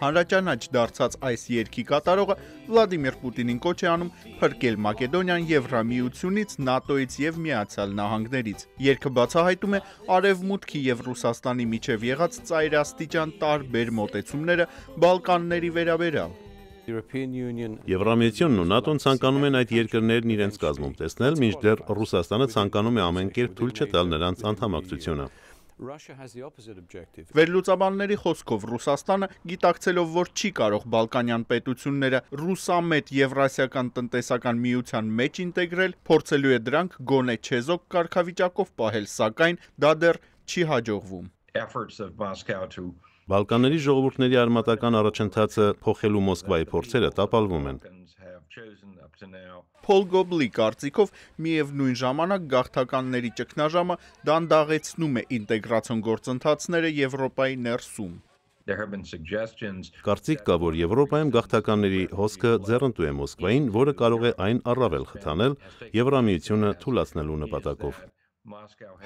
Հանրաճանաչ դարձած այս երգի կատարողը Վլադիմիր Պուտինին կոչ է անում փրկել Մակեդոնիան Եվրամիությունից, ՆԱՏՕ-ից եւ Միացյալ Նահանգներից։ Երգը բացահայտում է Արևմուտքի եւ Ռուսաստանի միջև եղած ծայրաստիճան տարբեր մոտեցումները Բալկանների վերաբերյալ։ Եվրամիությունն ու ՆԱՏՕ-ն ցանկանում են այդ երկրներն իրենց կազմում տեսնել, մինչդեռ Ռուսաստանը ցանկանում է ամեն կերպ թույլ չտալ նրանց անդամակցությունը։ Վերլուծաբանների խոսքով Ռուսաստանը, գիտակցելով, որ չի կարող բալկանյան պետությունները ռուսամետ Եվրասիական տնտեսական միության մեջ ինտեգրել, փորձելու է դրանք գոնե չեզոք կարգավիճակով պահել, սակայն դա դեռ չի հաջողվում։ efforts of Moscow to Բալկանների ժողովուրդների արմատական առաջընթացը փոխելու Մոսկվայի փորձերը տապալվում են։ Փոլ Գոբլի կարծիքով միևնույն ժամանակ գաղթականների ճգնաժամը դանդաղեցնում է ինտեգրացիոն գործընթացները Եվրոպայի ներսում։ Կարծիք կա, որ Եվրոպայում գաղթականների հոսքը ձեռնտու է Մոսկվային, որը կարող է այն առավել խթանել Եվրամիությունը թույլատնելու նպատակով։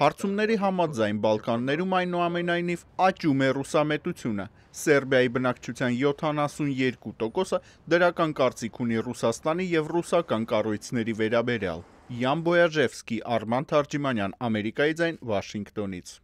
Հարցումների համաձայն Բալկաններում այնուամենայնիվ աճում է ռուսամետությունը։ Սերբիայի բնակչության 72%-ը դրական կարծիք ունի Ռուսաստանի եւ ռուսական կառույցների վերաբերյալ։ Յան Բոյաժևսկի, Արման Թարգիմանյան, Ամերիկայի ձայն, Վաշինգտոնից։